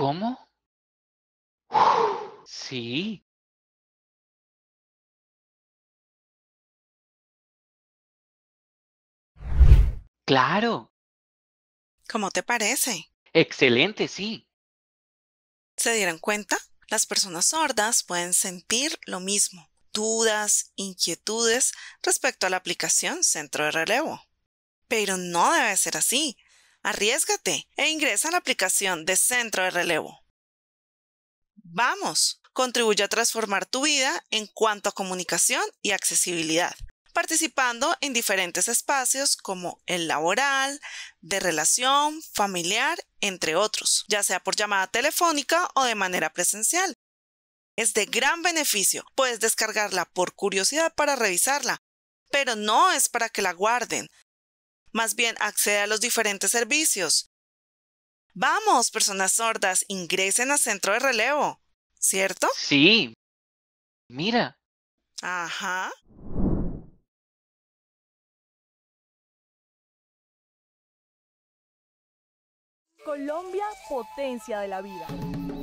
¿Cómo? Sí. Claro. ¿Cómo te parece? Excelente, sí. ¿Se dieron cuenta? Las personas sordas pueden sentir lo mismo, dudas, inquietudes respecto a la aplicación Centro de Relevo. Pero no debe ser así. Arriesgate e ingresa a la aplicación de Centro de Relevo. Vamos, contribuye a transformar tu vida en cuanto a comunicación y accesibilidad, participando en diferentes espacios como el laboral, de relación, familiar, entre otros, ya sea por llamada telefónica o de manera presencial. Es de gran beneficio, puedes descargarla por curiosidad para revisarla, pero no es para que la guarden, más bien accede a los diferentes servicios. Vamos, personas sordas, ingresen a centro de relevo, ¿cierto? Sí. Mira. Ajá. Colombia, potencia de la vida.